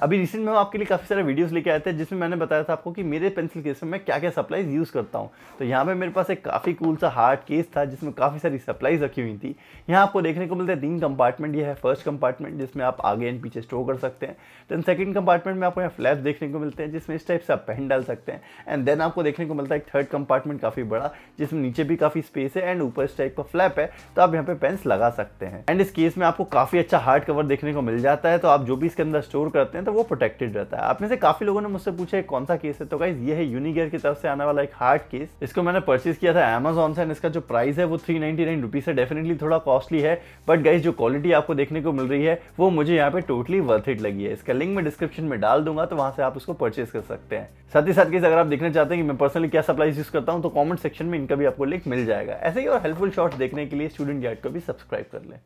अभी रिसेंट में आपके लिए काफ़ी सारे वीडियोस लेके आए थे जिसमें मैंने बताया था आपको कि मेरे पेंसिल केस में मैं क्या क्या सप्लाईज यूज़ करता हूँ तो यहाँ पे मेरे पास एक काफ़ी कूल सा हार्ड केस था जिसमें काफ़ी सारी सप्लाईज रखी हुई थी यहाँ आपको देखने को मिलता है तीन कंपार्टमेंट ये है फर्स्ट कंपार्टमेंट जिसमें आप आगे एंड पीछे स्टोर कर सकते हैं देन सेकेंड कंपार्टमेंट में आपको यहाँ फ्लैप देखने को मिलते हैं जिसमें इस टाइप से आप पेन डाल सकते हैं एंड देन आपको देखने को मिलता है एक थर्ड कंपार्टमेंट काफ़ी बड़ा जिसमें नीचे भी काफ़ी स्पेस है एंड ऊपर इस टाइप का फ्लैप है तो आप यहाँ पर पेन्स लगा सकते हैं एंड इस केस में आपको काफ़ी अच्छा हार्ड कवर देखने को मिल जाता है तो आप जो भी इसके अंदर स्टोर करते हैं हैं तो वो प्रोटेक्टेड रहता है आप में से काफ़ी लोगों ने मुझसे पूछा है कौन सा केस है तो गाइज ये है यूनिगेयर की तरफ से आने वाला एक हार्ड केस इसको मैंने परचेज किया था एमेजोन से इसका जो प्राइस है वो थ्री नाइन्टी है डेफिनेटली थोड़ा कॉस्टली है बट गाइज जो क्वालिटी आपको देखने को मिल रही है वो मुझे यहाँ पे टोटली वर्थ इट लगी है इसका लिंक मैं डिस्क्रिप्शन में डाल दूंगा तो वहां से आप उसको परचेज कर सकते हैं साथ ही साथ गाइज अगर आप देखना चाहते हैं कि मैं पर्सनली क्या सप्लाईज यूज करता हूँ तो कॉमेंट सेक्शन में इनका भी आपको लिंक मिल जाएगा ऐसे ही और हेल्पफुल शॉर्ट्स देखने के लिए स्टूडेंट गाइड को भी सब्सक्राइब कर लें